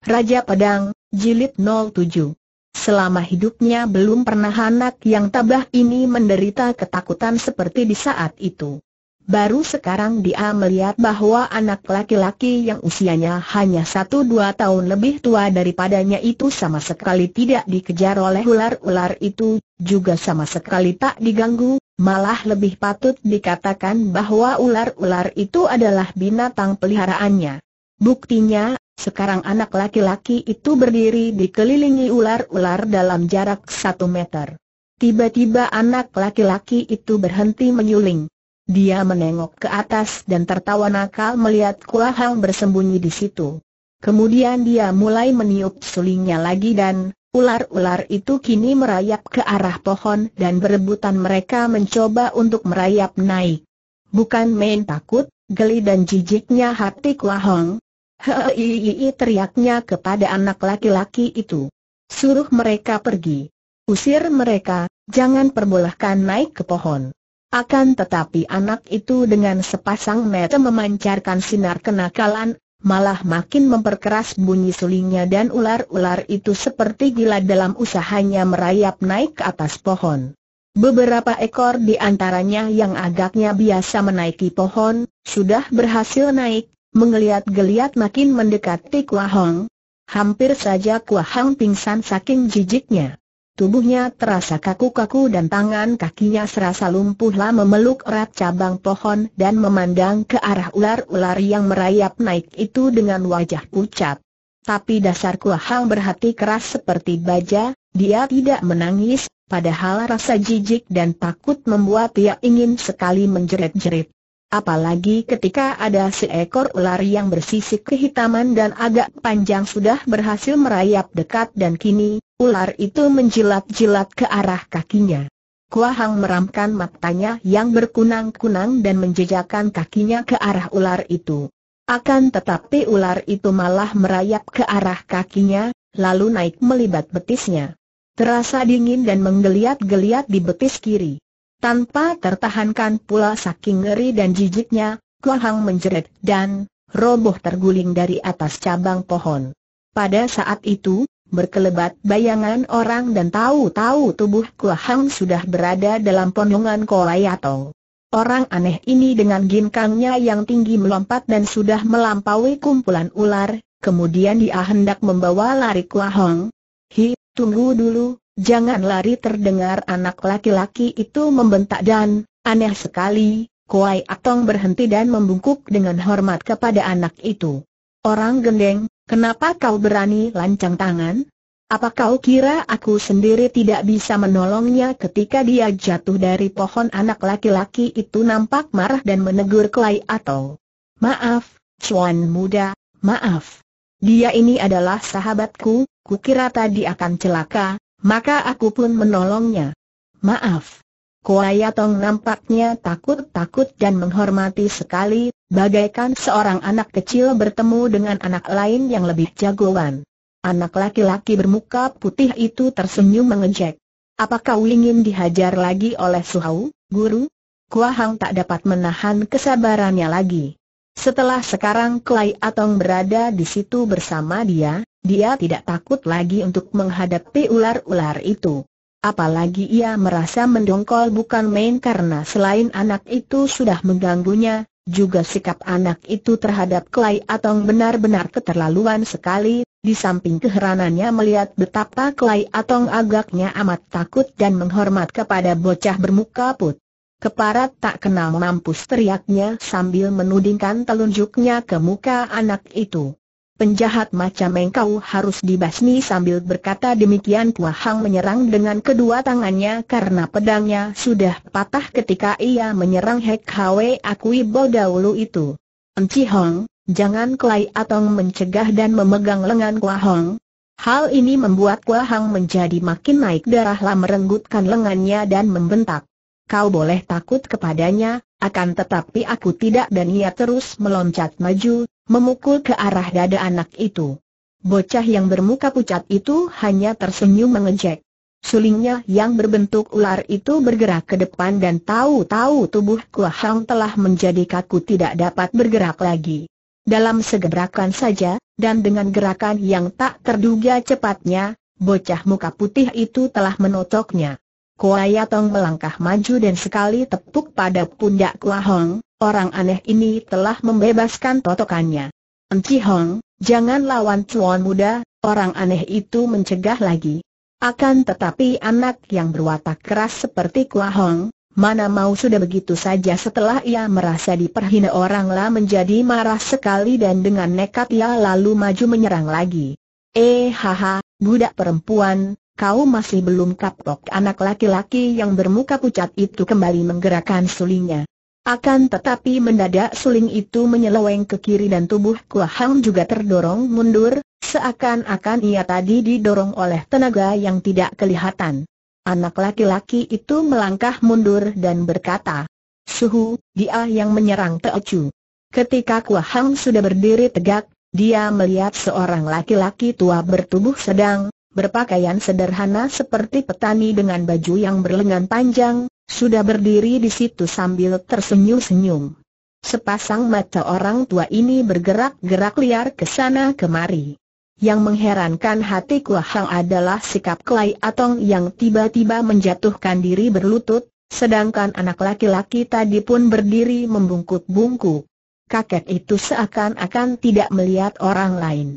Raja Pedang, Jilid 07 Selama hidupnya belum pernah anak yang tabah ini menderita ketakutan seperti di saat itu. Baru sekarang dia melihat bahwa anak laki-laki yang usianya hanya satu dua tahun lebih tua daripadanya itu sama sekali tidak dikejar oleh ular-ular itu, juga sama sekali tak diganggu, malah lebih patut dikatakan bahwa ular-ular itu adalah binatang peliharaannya. Buktinya, sekarang anak laki-laki itu berdiri dikelilingi ular-ular dalam jarak satu meter. Tiba-tiba anak laki-laki itu berhenti menyuling. Dia menengok ke atas dan tertawa nakal melihat Kulahang bersembunyi di situ. Kemudian dia mulai meniup sulingnya lagi dan ular-ular itu kini merayap ke arah pohon dan berebutan mereka mencoba untuk merayap naik. Bukan main takut, geli dan jijiknya hati Kulahang, Hei, teriaknya kepada anak laki-laki itu. Suruh mereka pergi. Usir mereka, jangan perbolehkan naik ke pohon. Akan tetapi anak itu dengan sepasang mata memancarkan sinar kenakalan, malah makin memperkeras bunyi sulingnya dan ular-ular itu seperti gila dalam usahanya merayap naik ke atas pohon. Beberapa ekor di antaranya yang agaknya biasa menaiki pohon, sudah berhasil naik, Mengeliat geliat makin mendekati Kua Hong. Hampir saja Kua Hong pingsan saking jijiknya. Tubuhnya terasa kaku-kaku dan tangan kakinya serasa lumpuhlah memeluk erat cabang pohon dan memandang ke arah ular-ular yang merayap naik itu dengan wajah pucat. Tapi dasar Kua Hong berhati keras seperti baja, dia tidak menangis, padahal rasa jijik dan takut membuat ia ingin sekali menjerit-jerit. Apalagi ketika ada seekor ular yang bersisik kehitaman dan agak panjang sudah berhasil merayap dekat dan kini, ular itu menjilat-jilat ke arah kakinya. Kuahang meramkan matanya yang berkunang-kunang dan menjejakkan kakinya ke arah ular itu. Akan tetapi ular itu malah merayap ke arah kakinya, lalu naik melibat betisnya. Terasa dingin dan menggeliat-geliat di betis kiri. Tanpa tertahankan pula saking ngeri dan jijiknya, Kohang menjerit dan roboh terguling dari atas cabang pohon. Pada saat itu, berkelebat bayangan orang dan tahu-tahu tubuh Kohang sudah berada dalam ponongan Kolayatong. Orang aneh ini dengan ginkangnya yang tinggi melompat dan sudah melampaui kumpulan ular, kemudian dia hendak membawa lari Kohang. Hi, tunggu dulu, Jangan lari terdengar anak laki-laki itu membentak dan, aneh sekali, Kuai Atong berhenti dan membungkuk dengan hormat kepada anak itu. Orang gendeng, kenapa kau berani lancang tangan? Apa kau kira aku sendiri tidak bisa menolongnya ketika dia jatuh dari pohon anak laki-laki itu nampak marah dan menegur Kuai atau Maaf, cuan muda, maaf. Dia ini adalah sahabatku, kukira tadi akan celaka, maka aku pun menolongnya. Maaf. Kuaya Tong nampaknya takut-takut dan menghormati sekali, bagaikan seorang anak kecil bertemu dengan anak lain yang lebih jagoan. Anak laki-laki bermuka putih itu tersenyum mengejek. Apakah kau ingin dihajar lagi oleh Suhau, guru? Kuahang tak dapat menahan kesabarannya lagi. Setelah sekarang Klai Atong berada di situ bersama dia, dia tidak takut lagi untuk menghadapi ular-ular itu. Apalagi ia merasa mendongkol bukan main karena selain anak itu sudah mengganggunya, juga sikap anak itu terhadap Klai Atong benar-benar keterlaluan sekali, di samping keheranannya melihat betapa Klai Atong agaknya amat takut dan menghormat kepada bocah bermuka put. Keparat tak kenal mampus teriaknya sambil menudingkan telunjuknya ke muka anak itu. Penjahat macam engkau harus dibasmi sambil berkata demikian Kua Hang menyerang dengan kedua tangannya karena pedangnya sudah patah ketika ia menyerang Hek Hwe Akui Bo dahulu itu. Enci Hong, jangan Klai atau mencegah dan memegang lengan Kua Hong. Hal ini membuat Kua Hang menjadi makin naik darahlah merenggutkan lengannya dan membentak kau boleh takut kepadanya, akan tetapi aku tidak dan ia terus meloncat maju, memukul ke arah dada anak itu. Bocah yang bermuka pucat itu hanya tersenyum mengejek. Sulingnya yang berbentuk ular itu bergerak ke depan dan tahu-tahu tubuh Kuahang telah menjadi kaku tidak dapat bergerak lagi. Dalam segerakan saja, dan dengan gerakan yang tak terduga cepatnya, bocah muka putih itu telah menotoknya. Kuayatong melangkah maju dan sekali tepuk pada pundak Kuahong, orang aneh ini telah membebaskan totokannya. Enci Hong, jangan lawan cuan muda, orang aneh itu mencegah lagi. Akan tetapi anak yang berwatak keras seperti Kuahong, mana mau sudah begitu saja setelah ia merasa diperhina oranglah menjadi marah sekali dan dengan nekat ia lalu maju menyerang lagi. Eh haha, budak perempuan, kau masih belum kapok anak laki-laki yang bermuka pucat itu kembali menggerakkan sulingnya. Akan tetapi mendadak suling itu menyeleweng ke kiri dan tubuh Kuahang juga terdorong mundur, seakan-akan ia tadi didorong oleh tenaga yang tidak kelihatan. Anak laki-laki itu melangkah mundur dan berkata, Suhu, dia yang menyerang Teo Chu." Ketika Kuahang sudah berdiri tegak, dia melihat seorang laki-laki tua bertubuh sedang, berpakaian sederhana seperti petani dengan baju yang berlengan panjang, sudah berdiri di situ sambil tersenyum-senyum. Sepasang mata orang tua ini bergerak-gerak liar ke sana kemari. Yang mengherankan hati Kuahang adalah sikap Klai Atong yang tiba-tiba menjatuhkan diri berlutut, sedangkan anak laki-laki tadi pun berdiri membungkuk-bungkuk. Kakek itu seakan-akan tidak melihat orang lain.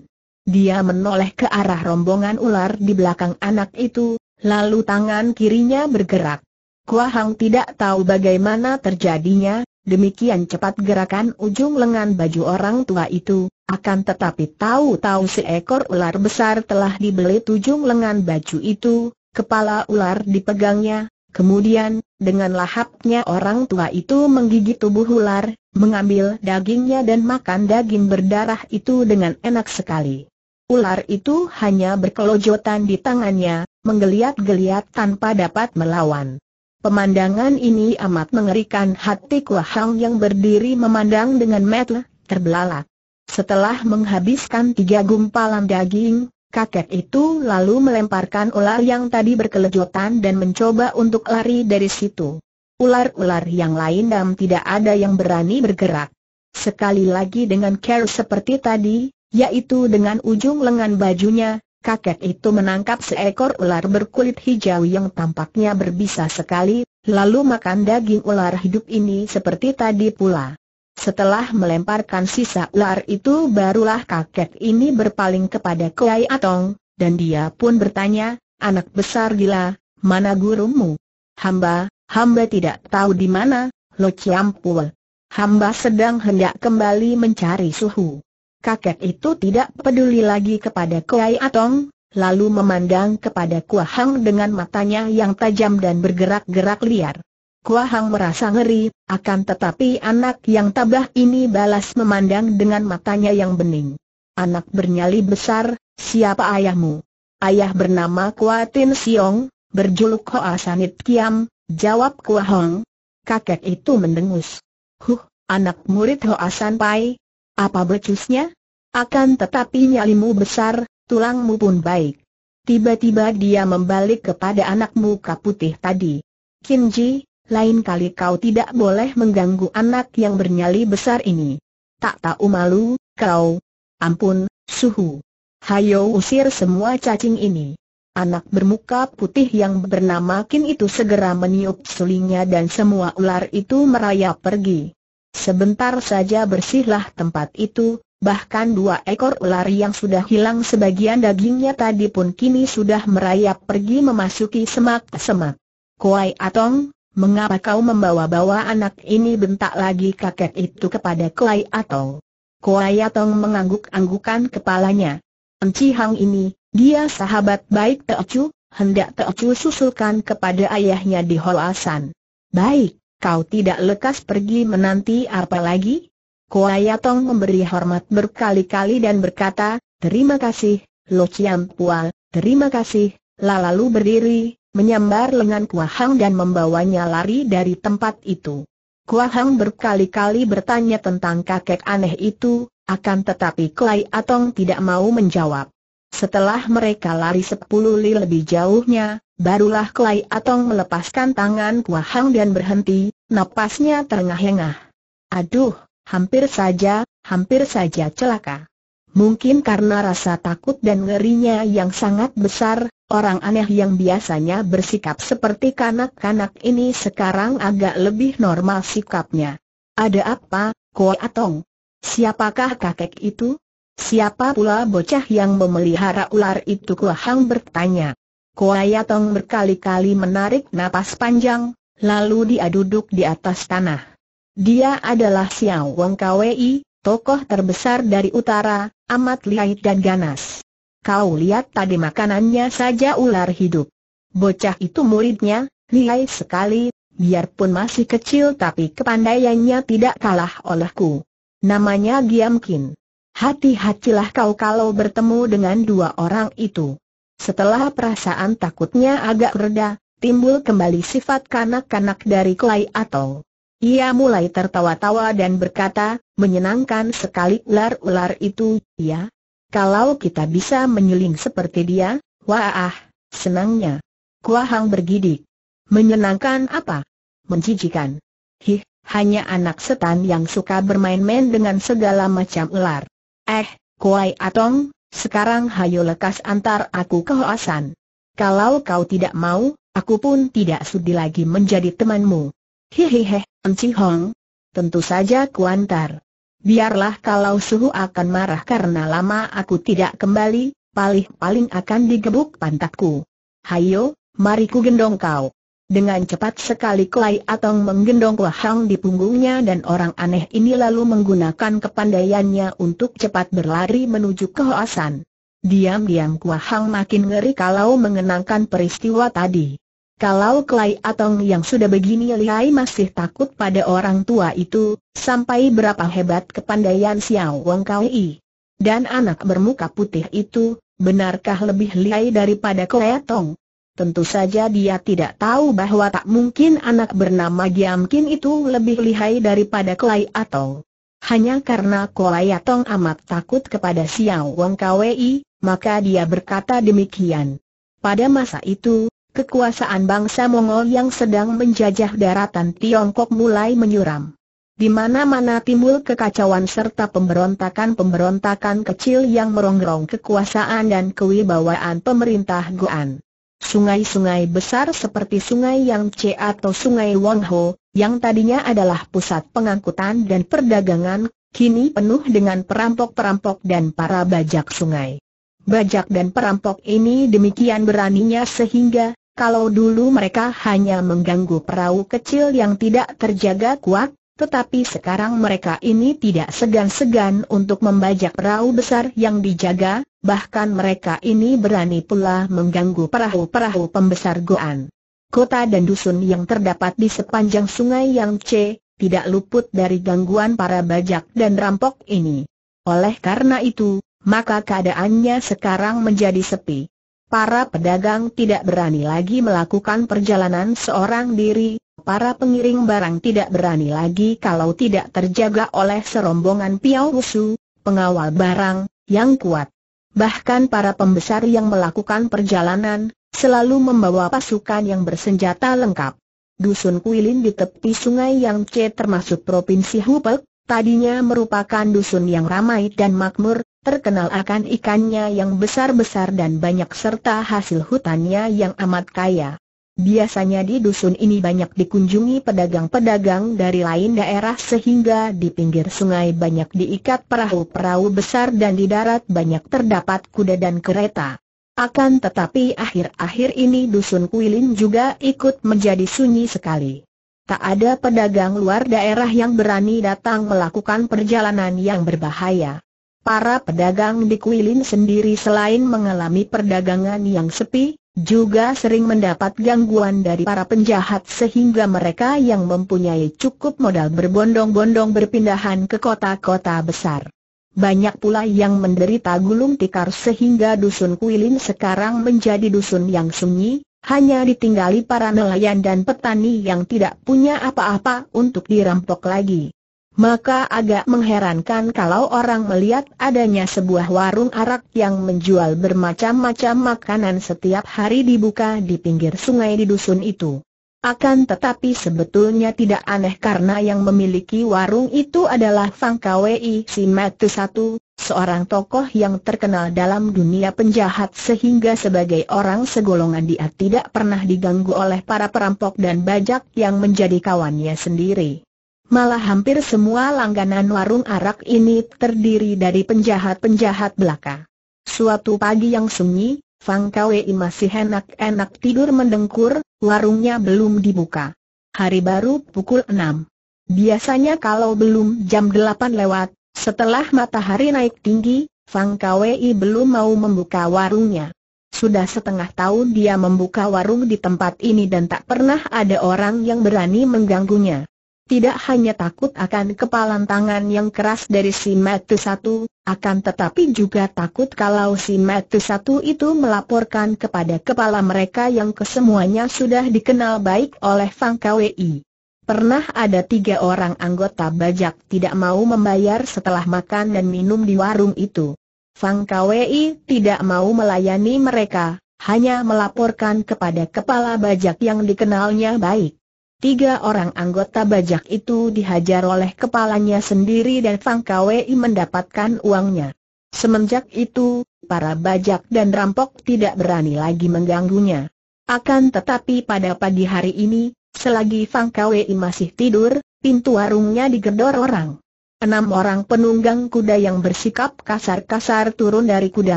Dia menoleh ke arah rombongan ular di belakang anak itu, lalu tangan kirinya bergerak. Kua Hang tidak tahu bagaimana terjadinya, demikian cepat gerakan ujung lengan baju orang tua itu, akan tetapi tahu-tahu seekor ular besar telah dibelit ujung lengan baju itu, kepala ular dipegangnya, kemudian, dengan lahapnya orang tua itu menggigit tubuh ular, mengambil dagingnya dan makan daging berdarah itu dengan enak sekali ular itu hanya berkelojotan di tangannya, menggeliat-geliat tanpa dapat melawan. Pemandangan ini amat mengerikan hati Kuahang yang berdiri memandang dengan metel, terbelalak. Setelah menghabiskan tiga gumpalan daging, kakek itu lalu melemparkan ular yang tadi berkelejotan dan mencoba untuk lari dari situ. Ular-ular yang lain dan tidak ada yang berani bergerak. Sekali lagi dengan care seperti tadi, yaitu dengan ujung lengan bajunya, kakek itu menangkap seekor ular berkulit hijau yang tampaknya berbisa sekali, lalu makan daging ular hidup ini seperti tadi pula. Setelah melemparkan sisa ular itu barulah kakek ini berpaling kepada Kuai Atong, dan dia pun bertanya, anak besar gila, mana gurumu? Hamba, hamba tidak tahu di mana, Lo Ciampul. Hamba sedang hendak kembali mencari suhu kakek itu tidak peduli lagi kepada Kuai Atong, lalu memandang kepada Kua Hang dengan matanya yang tajam dan bergerak-gerak liar. Kua Hang merasa ngeri, akan tetapi anak yang tabah ini balas memandang dengan matanya yang bening. Anak bernyali besar, siapa ayahmu? Ayah bernama Kua Tin Siong, berjuluk Hoa Sanit Kiam, jawab Kua Hang. Kakek itu mendengus. Huh, anak murid Hoa San Pai, apa becusnya? Akan tetapi nyalimu besar, tulangmu pun baik. Tiba-tiba dia membalik kepada anak muka putih tadi. Kinji, lain kali kau tidak boleh mengganggu anak yang bernyali besar ini. Tak tahu malu, kau. Ampun, suhu. Hayo usir semua cacing ini. Anak bermuka putih yang bernama Kin itu segera meniup sulingnya dan semua ular itu merayap pergi. Sebentar saja bersihlah tempat itu, bahkan dua ekor ular yang sudah hilang sebagian dagingnya tadi pun kini sudah merayap pergi memasuki semak-semak. Kuai Atong, mengapa kau membawa-bawa anak ini bentak lagi kakek itu kepada Kuai Atong. Kuai Atong mengangguk-anggukan kepalanya. Enci Hang ini, dia sahabat baik Teocu, hendak Teocu susulkan kepada ayahnya di Holasan. Baik, kau tidak lekas pergi menanti apa lagi? Yatong memberi hormat berkali-kali dan berkata, terima kasih, Lo Chiam Pual, terima kasih, lalu berdiri, menyambar lengan Kuahang dan membawanya lari dari tempat itu. Kuahang berkali-kali bertanya tentang kakek aneh itu, akan tetapi Kuai Atong tidak mau menjawab. Setelah mereka lari sepuluh li lebih jauhnya, barulah Klai Atong melepaskan tangan Kua dan berhenti, napasnya terengah-engah. Aduh, hampir saja, hampir saja celaka. Mungkin karena rasa takut dan ngerinya yang sangat besar, orang aneh yang biasanya bersikap seperti kanak-kanak ini sekarang agak lebih normal sikapnya. Ada apa, Kua Atong? Siapakah kakek itu? Siapa pula bocah yang memelihara ular itu Kuahang bertanya. Yatong berkali-kali menarik napas panjang, lalu dia duduk di atas tanah. Dia adalah Xiao Wong Kwei, tokoh terbesar dari utara, amat lihai dan ganas. Kau lihat tadi makanannya saja ular hidup. Bocah itu muridnya, lihai sekali, biarpun masih kecil tapi kepandaiannya tidak kalah olehku. Namanya Giamkin hati-hatilah kau kalau bertemu dengan dua orang itu. Setelah perasaan takutnya agak reda, timbul kembali sifat kanak-kanak dari Klai Atol. ia mulai tertawa-tawa dan berkata, menyenangkan sekali ular-ular itu, ya. Kalau kita bisa menyuling seperti dia, wah, senangnya. Kuahang bergidik. Menyenangkan apa? Menjijikan. Hih, hanya anak setan yang suka bermain-main dengan segala macam ular. Eh, Kuai Atong, sekarang hayo lekas antar aku ke Hoasan. Kalau kau tidak mau, aku pun tidak sudi lagi menjadi temanmu. Hehehe, Enci Hong. Tentu saja kuantar. Biarlah kalau suhu akan marah karena lama aku tidak kembali, paling-paling akan digebuk pantatku. Hayo, mari ku gendong kau. Dengan cepat sekali Klai Atong menggendong Wahang di punggungnya dan orang aneh ini lalu menggunakan kepandaiannya untuk cepat berlari menuju ke Hoasan. Diam-diam Wahang makin ngeri kalau mengenangkan peristiwa tadi. Kalau Klai Atong yang sudah begini lihai masih takut pada orang tua itu, sampai berapa hebat kepandaian Xiao Wong Kai. Dan anak bermuka putih itu, benarkah lebih lihai daripada Klai Atong? Tentu saja dia tidak tahu bahwa tak mungkin anak bernama Giamkin itu lebih lihai daripada Klai Atong. Hanya karena Klai Atong amat takut kepada Xiao Wong Kwei, maka dia berkata demikian. Pada masa itu, kekuasaan bangsa Mongol yang sedang menjajah daratan Tiongkok mulai menyuram. Di mana-mana timbul kekacauan serta pemberontakan-pemberontakan kecil yang merongrong kekuasaan dan kewibawaan pemerintah Goan sungai-sungai besar seperti sungai Yangtze atau sungai Wangho, yang tadinya adalah pusat pengangkutan dan perdagangan, kini penuh dengan perampok-perampok dan para bajak sungai. Bajak dan perampok ini demikian beraninya sehingga, kalau dulu mereka hanya mengganggu perahu kecil yang tidak terjaga kuat, tetapi sekarang mereka ini tidak segan-segan untuk membajak perahu besar yang dijaga, bahkan mereka ini berani pula mengganggu perahu-perahu pembesar Goan. Kota dan dusun yang terdapat di sepanjang sungai yang C, tidak luput dari gangguan para bajak dan rampok ini. Oleh karena itu, maka keadaannya sekarang menjadi sepi. Para pedagang tidak berani lagi melakukan perjalanan seorang diri, para pengiring barang tidak berani lagi kalau tidak terjaga oleh serombongan Piao Wusu, pengawal barang, yang kuat. Bahkan para pembesar yang melakukan perjalanan, selalu membawa pasukan yang bersenjata lengkap. Dusun Kuilin di tepi sungai yang C termasuk Provinsi Hubei, tadinya merupakan dusun yang ramai dan makmur, terkenal akan ikannya yang besar-besar dan banyak serta hasil hutannya yang amat kaya. Biasanya di dusun ini banyak dikunjungi pedagang-pedagang dari lain daerah sehingga di pinggir sungai banyak diikat perahu-perahu besar dan di darat banyak terdapat kuda dan kereta. Akan tetapi akhir-akhir ini dusun Kuilin juga ikut menjadi sunyi sekali. Tak ada pedagang luar daerah yang berani datang melakukan perjalanan yang berbahaya. Para pedagang di Kuilin sendiri selain mengalami perdagangan yang sepi, juga sering mendapat gangguan dari para penjahat sehingga mereka yang mempunyai cukup modal berbondong-bondong berpindahan ke kota-kota besar. Banyak pula yang menderita gulung tikar sehingga dusun Kuilin sekarang menjadi dusun yang sunyi, hanya ditinggali para nelayan dan petani yang tidak punya apa-apa untuk dirampok lagi. Maka agak mengherankan kalau orang melihat adanya sebuah warung arak yang menjual bermacam-macam makanan setiap hari dibuka di pinggir sungai di dusun itu. Akan tetapi sebetulnya tidak aneh karena yang memiliki warung itu adalah Fang Kwei Si Matu Satu, seorang tokoh yang terkenal dalam dunia penjahat sehingga sebagai orang segolongan dia tidak pernah diganggu oleh para perampok dan bajak yang menjadi kawannya sendiri. Malah hampir semua langganan warung arak ini terdiri dari penjahat-penjahat belaka. Suatu pagi yang sunyi, Fang Kwei masih enak-enak tidur mendengkur, warungnya belum dibuka. Hari baru pukul 6. Biasanya kalau belum jam 8 lewat, setelah matahari naik tinggi, Fang Kwei belum mau membuka warungnya. Sudah setengah tahun dia membuka warung di tempat ini dan tak pernah ada orang yang berani mengganggunya. Tidak hanya takut akan kepalan tangan yang keras dari si Metu Satu, akan tetapi juga takut kalau si Metu Satu itu melaporkan kepada kepala mereka yang kesemuanya sudah dikenal baik oleh Fang Kwei. Pernah ada tiga orang anggota bajak tidak mau membayar setelah makan dan minum di warung itu. Fang Kwei tidak mau melayani mereka, hanya melaporkan kepada kepala bajak yang dikenalnya baik. Tiga orang anggota bajak itu dihajar oleh kepalanya sendiri dan Fang Kwei mendapatkan uangnya. Semenjak itu, para bajak dan rampok tidak berani lagi mengganggunya. Akan tetapi pada pagi hari ini, selagi Fang Kwei masih tidur, pintu warungnya digedor orang. Enam orang penunggang kuda yang bersikap kasar-kasar turun dari kuda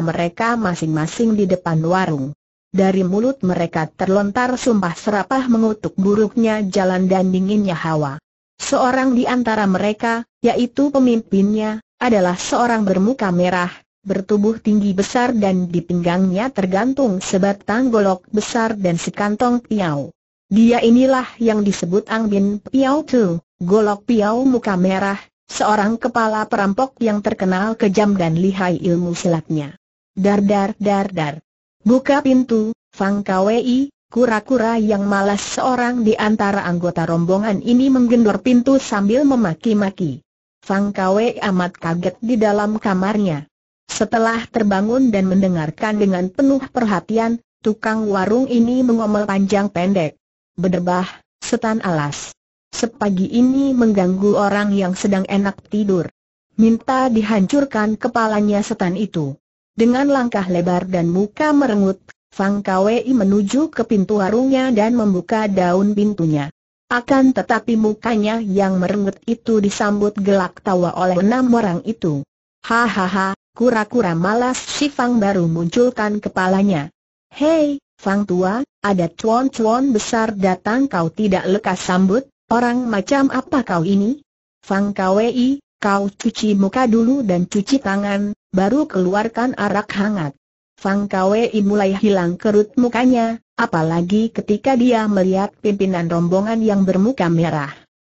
mereka masing-masing di depan warung. Dari mulut mereka terlontar sumpah serapah mengutuk buruknya jalan dan dinginnya hawa. Seorang di antara mereka, yaitu pemimpinnya, adalah seorang bermuka merah, bertubuh tinggi besar dan di pinggangnya tergantung sebatang golok besar dan sekantong piau. Dia inilah yang disebut Ang Piau Tu, golok piau muka merah, seorang kepala perampok yang terkenal kejam dan lihai ilmu silatnya. Dar dar dar dar. Buka pintu, Fang Kwei, kura-kura yang malas seorang di antara anggota rombongan ini menggendor pintu sambil memaki-maki. Fang Kwei amat kaget di dalam kamarnya. Setelah terbangun dan mendengarkan dengan penuh perhatian, tukang warung ini mengomel panjang pendek. Berdebah, setan alas. Sepagi ini mengganggu orang yang sedang enak tidur. Minta dihancurkan kepalanya setan itu. Dengan langkah lebar dan muka merengut, Fang Kwei menuju ke pintu warungnya dan membuka daun pintunya. Akan tetapi mukanya yang merengut itu disambut gelak tawa oleh enam orang itu. Hahaha, kura-kura malas si Fang baru munculkan kepalanya. Hei, Fang tua, ada cuan-cuan besar datang kau tidak lekas sambut, orang macam apa kau ini? Fang Kwei, Kau cuci muka dulu dan cuci tangan, baru keluarkan arak hangat. Fang Kwei mulai hilang kerut mukanya, apalagi ketika dia melihat pimpinan rombongan yang bermuka merah.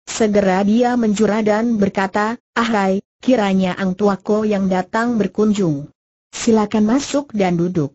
Segera dia menjura dan berkata, Ahai, kiranya Ang Tuako yang datang berkunjung. Silakan masuk dan duduk.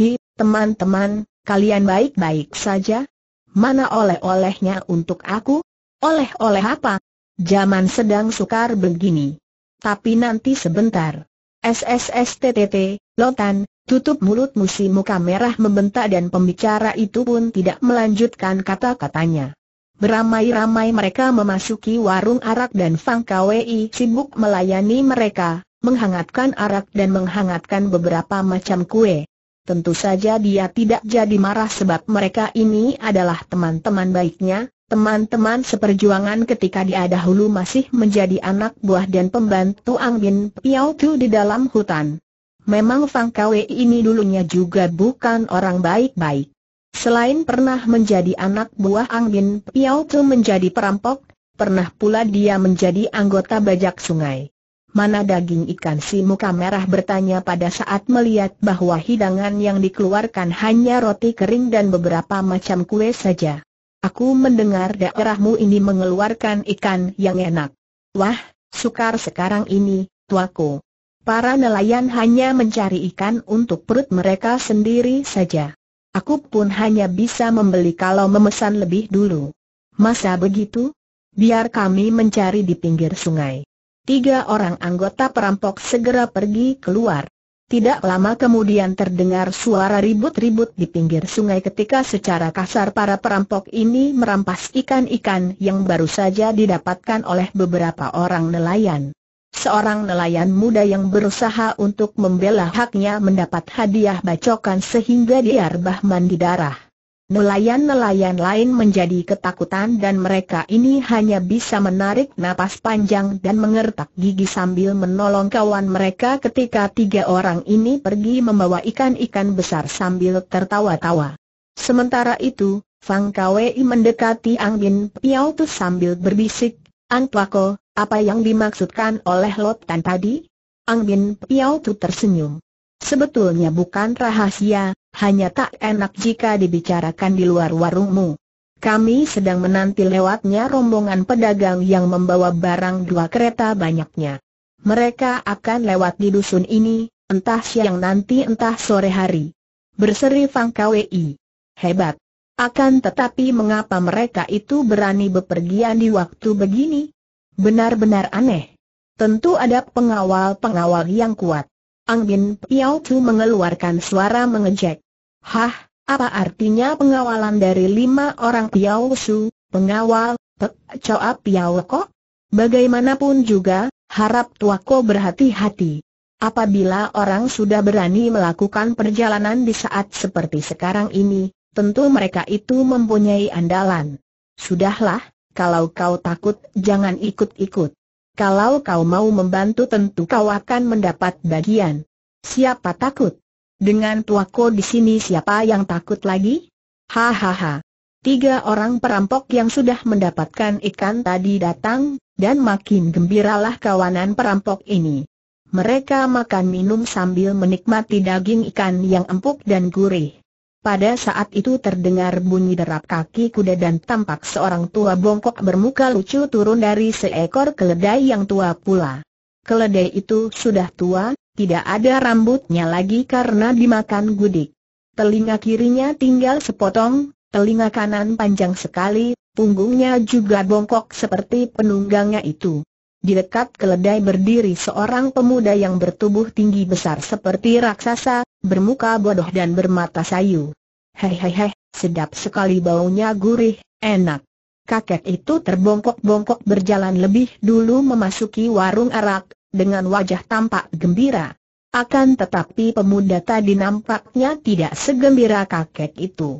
Hi, teman-teman, kalian baik-baik saja? Mana oleh-olehnya untuk aku? Oleh-oleh apa? Zaman sedang sukar begini. Tapi nanti sebentar. SSSTTT, Lotan, tutup mulut musim muka merah membentak dan pembicara itu pun tidak melanjutkan kata-katanya. Beramai-ramai mereka memasuki warung arak dan Fang KWI sibuk melayani mereka, menghangatkan arak dan menghangatkan beberapa macam kue. Tentu saja dia tidak jadi marah sebab mereka ini adalah teman-teman baiknya, Teman-teman seperjuangan ketika dia dahulu masih menjadi anak buah dan pembantu Ang Bin Piao Tu di dalam hutan. Memang Fang Kwe ini dulunya juga bukan orang baik-baik. Selain pernah menjadi anak buah Ang Bin Piao Tu menjadi perampok, pernah pula dia menjadi anggota bajak sungai. Mana daging ikan si muka merah bertanya pada saat melihat bahwa hidangan yang dikeluarkan hanya roti kering dan beberapa macam kue saja. Aku mendengar daerahmu ini mengeluarkan ikan yang enak. Wah, sukar sekarang ini, tuaku. Para nelayan hanya mencari ikan untuk perut mereka sendiri saja. Aku pun hanya bisa membeli kalau memesan lebih dulu. Masa begitu? Biar kami mencari di pinggir sungai. Tiga orang anggota perampok segera pergi keluar. Tidak lama kemudian terdengar suara ribut-ribut di pinggir sungai ketika secara kasar para perampok ini merampas ikan-ikan yang baru saja didapatkan oleh beberapa orang nelayan. Seorang nelayan muda yang berusaha untuk membela haknya mendapat hadiah bacokan sehingga dia rebah mandi darah. Nelayan-nelayan lain menjadi ketakutan dan mereka ini hanya bisa menarik napas panjang dan mengertak gigi sambil menolong kawan mereka ketika tiga orang ini pergi membawa ikan-ikan besar sambil tertawa-tawa. Sementara itu, Fang Kwei mendekati Ang Bin Piao Tu sambil berbisik, Ang Tuako, apa yang dimaksudkan oleh Lotan tadi? Ang Bin Piao Tu tersenyum. Sebetulnya bukan rahasia, hanya tak enak jika dibicarakan di luar warungmu. Kami sedang menanti lewatnya rombongan pedagang yang membawa barang dua kereta banyaknya. Mereka akan lewat di dusun ini, entah siang nanti entah sore hari. Berseri Fang Kwei. Hebat. Akan tetapi mengapa mereka itu berani bepergian di waktu begini? Benar-benar aneh. Tentu ada pengawal-pengawal yang kuat. Ang Bin Piao Tu mengeluarkan suara mengejek. Hah, apa artinya pengawalan dari lima orang Piao Su, pengawal, pek, coa Piao Ko? Bagaimanapun juga, harap tuako berhati-hati. Apabila orang sudah berani melakukan perjalanan di saat seperti sekarang ini, tentu mereka itu mempunyai andalan. Sudahlah, kalau kau takut, jangan ikut-ikut. Kalau kau mau membantu tentu kau akan mendapat bagian. Siapa takut? Dengan tuaku di sini siapa yang takut lagi? Hahaha. Tiga orang perampok yang sudah mendapatkan ikan tadi datang, dan makin gembiralah kawanan perampok ini. Mereka makan minum sambil menikmati daging ikan yang empuk dan gurih. Pada saat itu terdengar bunyi derap kaki kuda dan tampak seorang tua bongkok bermuka lucu turun dari seekor keledai yang tua pula. Keledai itu sudah tua, tidak ada rambutnya lagi karena dimakan gudik. Telinga kirinya tinggal sepotong, telinga kanan panjang sekali, punggungnya juga bongkok seperti penunggangnya itu. Di dekat keledai berdiri seorang pemuda yang bertubuh tinggi besar seperti raksasa, bermuka bodoh dan bermata sayu. Hei hei hei, sedap sekali baunya gurih, enak. Kakek itu terbongkok-bongkok berjalan lebih dulu memasuki warung arak, dengan wajah tampak gembira. Akan tetapi pemuda tadi nampaknya tidak segembira kakek itu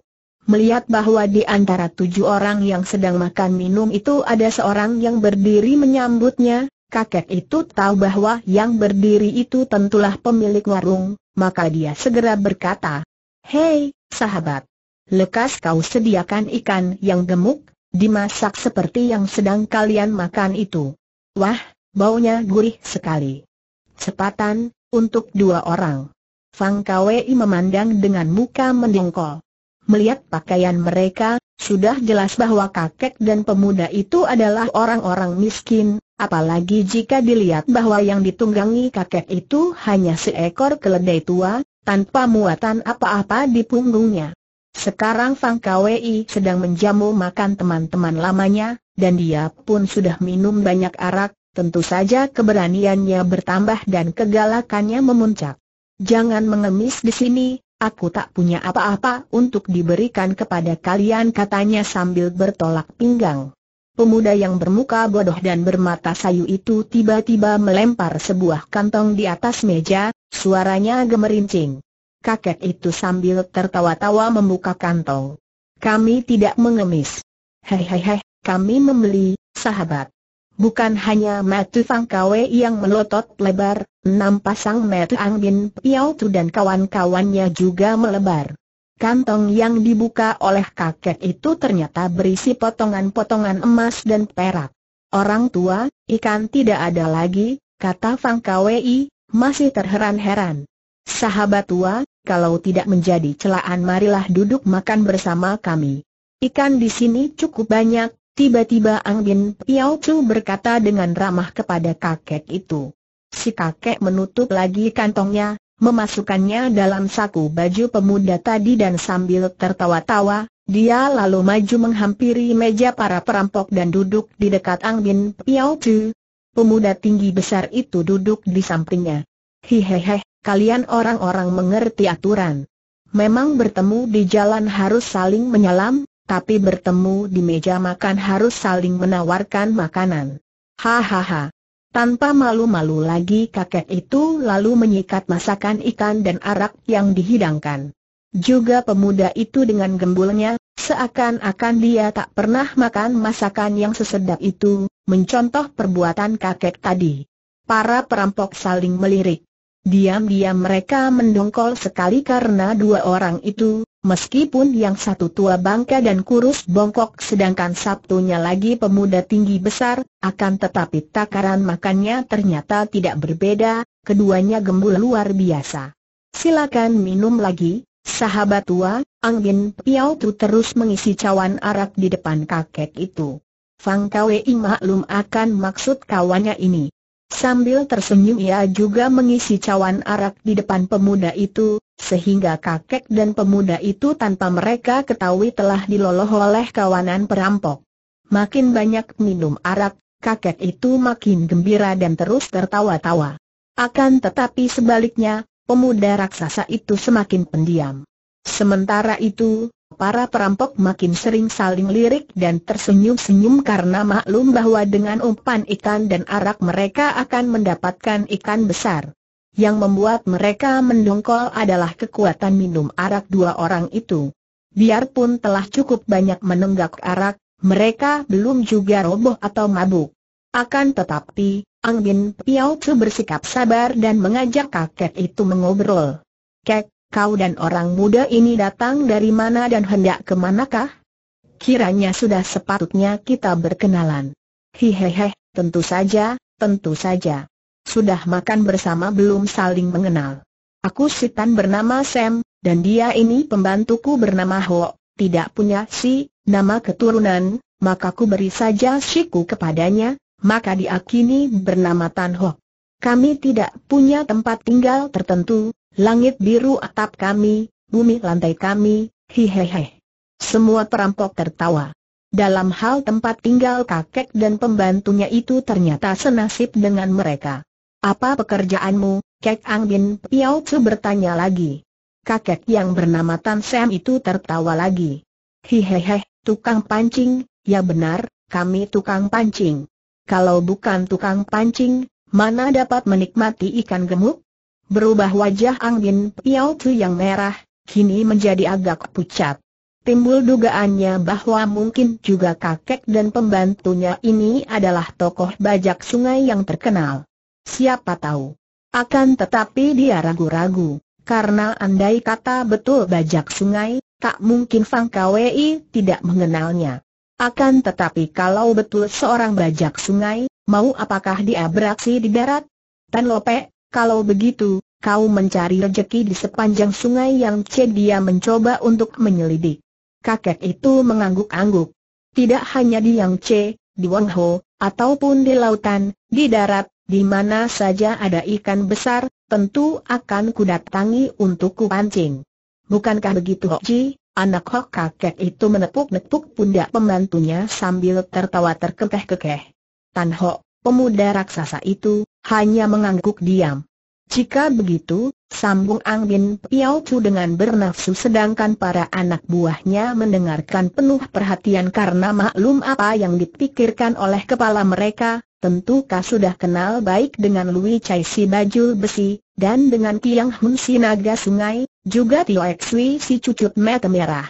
melihat bahwa di antara tujuh orang yang sedang makan minum itu ada seorang yang berdiri menyambutnya, kakek itu tahu bahwa yang berdiri itu tentulah pemilik warung, maka dia segera berkata, Hei, sahabat, lekas kau sediakan ikan yang gemuk, dimasak seperti yang sedang kalian makan itu. Wah, baunya gurih sekali. Sepatan, untuk dua orang. Fang Kwei memandang dengan muka mendongkol. Melihat pakaian mereka, sudah jelas bahwa kakek dan pemuda itu adalah orang-orang miskin, apalagi jika dilihat bahwa yang ditunggangi kakek itu hanya seekor keledai tua, tanpa muatan apa-apa di punggungnya. Sekarang Fang Kwei sedang menjamu makan teman-teman lamanya, dan dia pun sudah minum banyak arak, tentu saja keberaniannya bertambah dan kegalakannya memuncak. Jangan mengemis di sini, Aku tak punya apa-apa untuk diberikan kepada kalian katanya sambil bertolak pinggang. Pemuda yang bermuka bodoh dan bermata sayu itu tiba-tiba melempar sebuah kantong di atas meja, suaranya gemerincing. Kakek itu sambil tertawa-tawa membuka kantong. Kami tidak mengemis. Hei hei hei, kami membeli, sahabat. Bukan hanya Matu Fang Kwe yang melotot lebar, enam pasang Matu Ang Bin Piao Tu dan kawan-kawannya juga melebar. Kantong yang dibuka oleh kakek itu ternyata berisi potongan-potongan emas dan perak. Orang tua, ikan tidak ada lagi, kata Fang Kwe, masih terheran-heran. Sahabat tua, kalau tidak menjadi celaan marilah duduk makan bersama kami. Ikan di sini cukup banyak, Tiba-tiba Ang Bin Piao Chu berkata dengan ramah kepada kakek itu. Si kakek menutup lagi kantongnya, memasukkannya dalam saku baju pemuda tadi dan sambil tertawa-tawa, dia lalu maju menghampiri meja para perampok dan duduk di dekat Ang Bin Piao Chu. Pemuda tinggi besar itu duduk di sampingnya. Hehehe, kalian orang-orang mengerti aturan. Memang bertemu di jalan harus saling menyalam, tapi bertemu di meja makan harus saling menawarkan makanan. Hahaha. Tanpa malu-malu lagi kakek itu lalu menyikat masakan ikan dan arak yang dihidangkan. Juga pemuda itu dengan gembulnya, seakan-akan dia tak pernah makan masakan yang sesedap itu, mencontoh perbuatan kakek tadi. Para perampok saling melirik. Diam-diam mereka mendongkol sekali karena dua orang itu, Meskipun yang satu tua bangka dan kurus bongkok sedangkan Sabtunya lagi pemuda tinggi besar, akan tetapi takaran makannya ternyata tidak berbeda, keduanya gembul luar biasa. Silakan minum lagi, sahabat tua, Angin piau Tu terus mengisi cawan arak di depan kakek itu. Fang Kwei maklum akan maksud kawannya ini. Sambil tersenyum ia juga mengisi cawan arak di depan pemuda itu, sehingga kakek dan pemuda itu tanpa mereka ketahui telah diloloh oleh kawanan perampok. Makin banyak minum arak, kakek itu makin gembira dan terus tertawa-tawa. Akan tetapi sebaliknya, pemuda raksasa itu semakin pendiam. Sementara itu, Para perampok makin sering saling lirik dan tersenyum-senyum karena maklum bahwa dengan umpan ikan dan arak mereka akan mendapatkan ikan besar. Yang membuat mereka mendongkol adalah kekuatan minum arak dua orang itu. Biarpun telah cukup banyak menenggak arak, mereka belum juga roboh atau mabuk. Akan tetapi, Angbin Piao Chu bersikap sabar dan mengajak kakek itu mengobrol. Kek, kau dan orang muda ini datang dari mana dan hendak ke manakah? Kiranya sudah sepatutnya kita berkenalan. Hehehe, tentu saja, tentu saja. Sudah makan bersama belum saling mengenal. Aku Sitan bernama Sam, dan dia ini pembantuku bernama Ho, tidak punya si, nama keturunan, maka ku beri saja siku kepadanya, maka dia kini bernama Tan Ho. Kami tidak punya tempat tinggal tertentu, Langit biru atap kami, bumi lantai kami, hehehe. Semua perampok tertawa. Dalam hal tempat tinggal kakek dan pembantunya itu ternyata senasib dengan mereka. Apa pekerjaanmu, Kek Ang Bin Piao Tzu bertanya lagi. Kakek yang bernama Tan Sam itu tertawa lagi. Hehehe, tukang pancing, ya benar, kami tukang pancing. Kalau bukan tukang pancing, mana dapat menikmati ikan gemuk? berubah wajah Angin, Piao Chu yang merah, kini menjadi agak pucat. Timbul dugaannya bahwa mungkin juga kakek dan pembantunya ini adalah tokoh bajak sungai yang terkenal. Siapa tahu. Akan tetapi dia ragu-ragu, karena andai kata betul bajak sungai, tak mungkin Fang Kwei tidak mengenalnya. Akan tetapi kalau betul seorang bajak sungai, mau apakah dia beraksi di darat? Tan Lope, kalau begitu, kau mencari rejeki di sepanjang sungai yang C dia mencoba untuk menyelidik. Kakek itu mengangguk-angguk. Tidak hanya di yang C, di Wang Ho, ataupun di lautan, di darat, di mana saja ada ikan besar, tentu akan kudatangi untuk kupancing. Bukankah begitu Hok Ji? Anak Hok kakek itu menepuk-nepuk pundak pembantunya sambil tertawa terkekeh-kekeh. Tan Hok, pemuda raksasa itu, hanya mengangguk diam. Jika begitu, sambung Ang Bin Piao Chu dengan bernafsu sedangkan para anak buahnya mendengarkan penuh perhatian karena maklum apa yang dipikirkan oleh kepala mereka, tentu tentukah sudah kenal baik dengan Lui Chai Si Bajul Besi, dan dengan Tiang Hun Si Naga Sungai, juga Tio Xui Si Cucut Mata Merah.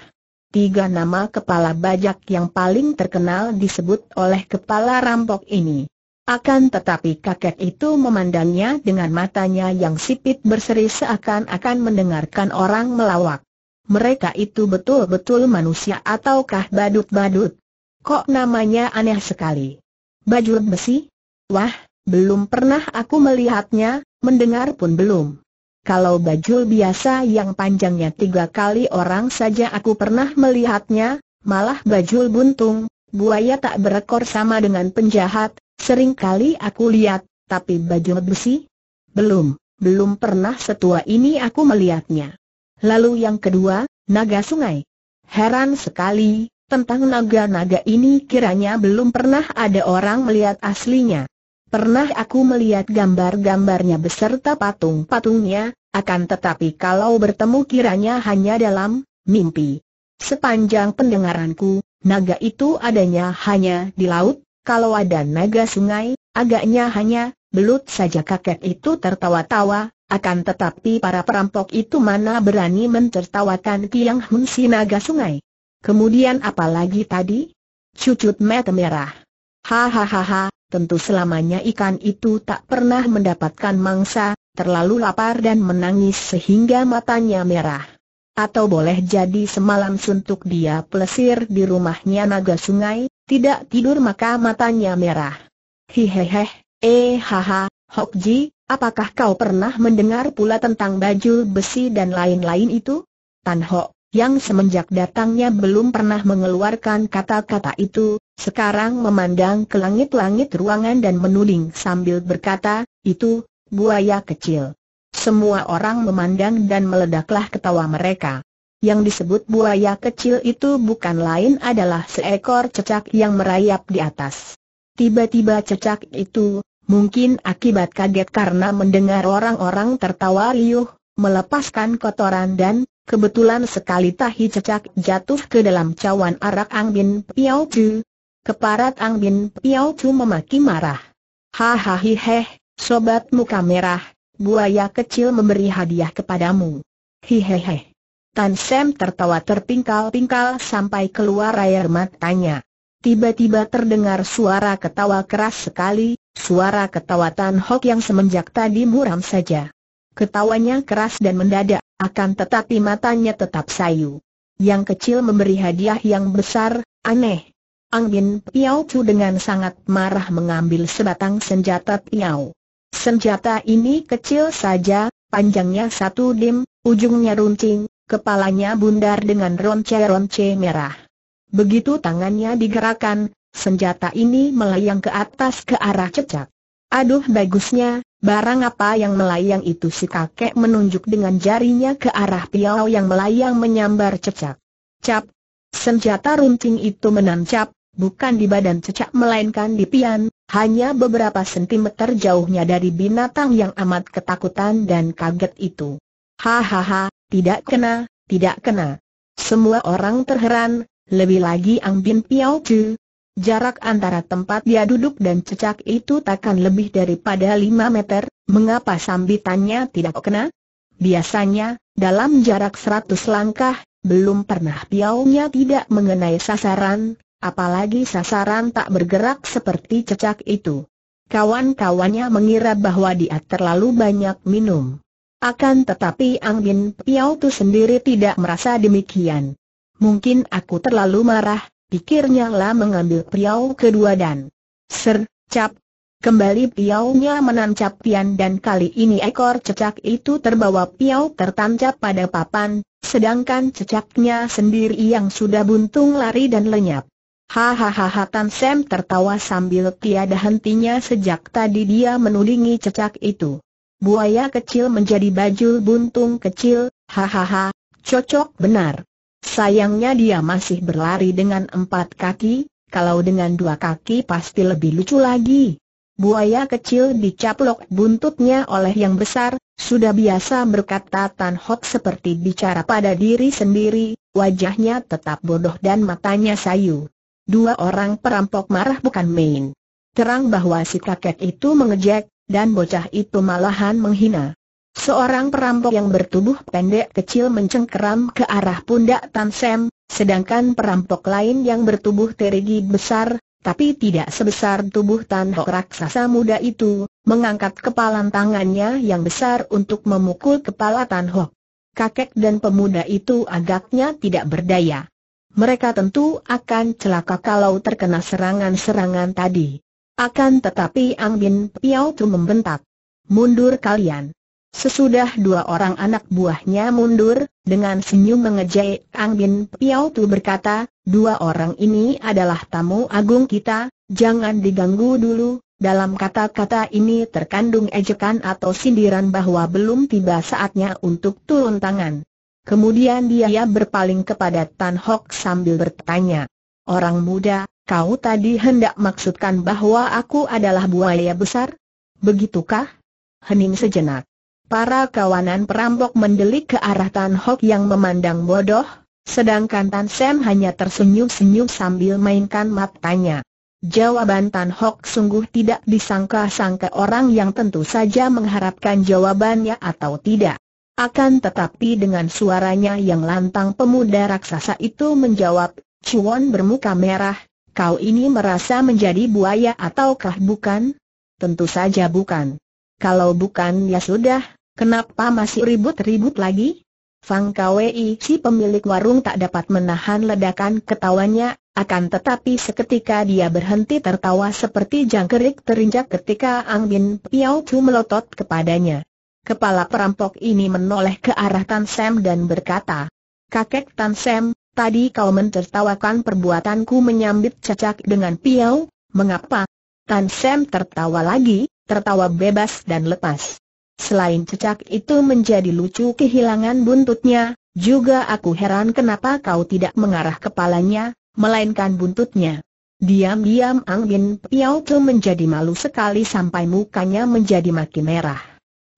Tiga nama kepala bajak yang paling terkenal disebut oleh kepala rampok ini. Akan tetapi kakek itu memandangnya dengan matanya yang sipit berseri seakan-akan mendengarkan orang melawak. Mereka itu betul-betul manusia ataukah badut-badut? Kok namanya aneh sekali? Bajul besi? Wah, belum pernah aku melihatnya, mendengar pun belum. Kalau bajul biasa yang panjangnya tiga kali orang saja aku pernah melihatnya, malah bajul buntung, buaya tak berekor sama dengan penjahat, Sering kali aku lihat, tapi baju besi? Belum, belum pernah setua ini aku melihatnya. Lalu yang kedua, naga sungai. Heran sekali, tentang naga-naga ini kiranya belum pernah ada orang melihat aslinya. Pernah aku melihat gambar-gambarnya beserta patung-patungnya, akan tetapi kalau bertemu kiranya hanya dalam mimpi. Sepanjang pendengaranku, naga itu adanya hanya di laut, kalau ada naga sungai, agaknya hanya, belut saja kakek itu tertawa-tawa, akan tetapi para perampok itu mana berani mentertawakan Kiang Hun si naga sungai. Kemudian apalagi tadi? Cucut mata merah. Hahaha, tentu selamanya ikan itu tak pernah mendapatkan mangsa, terlalu lapar dan menangis sehingga matanya merah. Atau boleh jadi semalam suntuk dia pelesir di rumahnya naga sungai, tidak tidur maka matanya merah. Hehehe, eh haha, Hokji, apakah kau pernah mendengar pula tentang baju besi dan lain-lain itu? Tan Ho, yang semenjak datangnya belum pernah mengeluarkan kata-kata itu, sekarang memandang ke langit-langit ruangan dan menuding sambil berkata, itu, buaya kecil. Semua orang memandang dan meledaklah ketawa mereka. Yang disebut buaya kecil itu bukan lain adalah seekor cecak yang merayap di atas. Tiba-tiba cecak itu, mungkin akibat kaget karena mendengar orang-orang tertawa riuh, melepaskan kotoran dan, kebetulan sekali tahi cecak jatuh ke dalam cawan arak Ang Bin Piao Chu. Keparat Ang Bin Piao Chu memaki marah. Hahaha heh, sobat muka merah, buaya kecil memberi hadiah kepadamu. Hihehe. Tan Sam tertawa terpingkal-pingkal sampai keluar air matanya. Tiba-tiba terdengar suara ketawa keras sekali, suara ketawa Tan Hok yang semenjak tadi muram saja. Ketawanya keras dan mendadak, akan tetapi matanya tetap sayu. Yang kecil memberi hadiah yang besar, aneh. Ang Bin Piao Chu dengan sangat marah mengambil sebatang senjata Piao. Senjata ini kecil saja, panjangnya satu dim, ujungnya runcing, Kepalanya bundar dengan ronce-ronce merah. Begitu tangannya digerakkan, senjata ini melayang ke atas ke arah cecak. Aduh bagusnya, barang apa yang melayang itu si kakek menunjuk dengan jarinya ke arah piau yang melayang menyambar cecak. Cap, senjata runcing itu menancap, bukan di badan cecak melainkan di pian, hanya beberapa sentimeter jauhnya dari binatang yang amat ketakutan dan kaget itu. Hahaha, tidak kena, tidak kena. Semua orang terheran, lebih lagi Ang Bin Piao Chu. Jarak antara tempat dia duduk dan cecak itu takkan lebih daripada lima meter, mengapa sambitannya tidak kena? Biasanya, dalam jarak seratus langkah, belum pernah piaunya tidak mengenai sasaran, apalagi sasaran tak bergerak seperti cecak itu. Kawan-kawannya mengira bahwa dia terlalu banyak minum. Akan tetapi Ang Bin Piao Tu sendiri tidak merasa demikian. Mungkin aku terlalu marah, pikirnya lah mengambil Piao kedua dan ser, cap. Kembali Piaunya menancap pian dan kali ini ekor cecak itu terbawa Piau tertancap pada papan, sedangkan cecaknya sendiri yang sudah buntung lari dan lenyap. Hahaha Tan Sam tertawa sambil tiada hentinya sejak tadi dia menudingi cecak itu. Buaya kecil menjadi baju buntung kecil, hahaha, cocok benar. Sayangnya dia masih berlari dengan empat kaki, kalau dengan dua kaki pasti lebih lucu lagi. Buaya kecil dicaplok buntutnya oleh yang besar, sudah biasa berkata Tan Hock seperti bicara pada diri sendiri, wajahnya tetap bodoh dan matanya sayu. Dua orang perampok marah bukan main. Terang bahwa si kakek itu mengejek, dan bocah itu malahan menghina. Seorang perampok yang bertubuh pendek kecil mencengkeram ke arah pundak Tan Sem, sedangkan perampok lain yang bertubuh terigi besar, tapi tidak sebesar tubuh Tan Hok raksasa muda itu, mengangkat kepalan tangannya yang besar untuk memukul kepala Tan Hok. Kakek dan pemuda itu agaknya tidak berdaya. Mereka tentu akan celaka kalau terkena serangan-serangan tadi. Akan tetapi Ang Bin Piao Tu membentak. Mundur kalian. Sesudah dua orang anak buahnya mundur, dengan senyum mengejek Ang Bin Piao Tu berkata, dua orang ini adalah tamu agung kita, jangan diganggu dulu. Dalam kata-kata ini terkandung ejekan atau sindiran bahwa belum tiba saatnya untuk turun tangan. Kemudian dia berpaling kepada Tan Hock sambil bertanya, Orang muda, Kau tadi hendak maksudkan bahwa aku adalah buaya besar? Begitukah? Hening sejenak. Para kawanan perampok mendelik ke arah Tan Hok yang memandang bodoh, sedangkan Tan Sam hanya tersenyum-senyum sambil mainkan matanya. Jawaban Tan Hok sungguh tidak disangka-sangka orang yang tentu saja mengharapkan jawabannya atau tidak. Akan tetapi dengan suaranya yang lantang pemuda raksasa itu menjawab, Chuan bermuka merah, kau ini merasa menjadi buaya ataukah bukan? Tentu saja bukan. Kalau bukan ya sudah, kenapa masih ribut-ribut lagi? Fang Kwei si pemilik warung tak dapat menahan ledakan ketawanya, akan tetapi seketika dia berhenti tertawa seperti jangkrik terinjak ketika Ang Bin Piao Chu melotot kepadanya. Kepala perampok ini menoleh ke arah Tan Sam dan berkata, Kakek Tan Sam, Tadi kau mentertawakan perbuatanku menyambit cacak dengan piau, mengapa? Tan Sam tertawa lagi, tertawa bebas dan lepas. Selain cecak itu menjadi lucu kehilangan buntutnya, juga aku heran kenapa kau tidak mengarah kepalanya, melainkan buntutnya. Diam-diam Ang Bin Piao itu menjadi malu sekali sampai mukanya menjadi makin merah.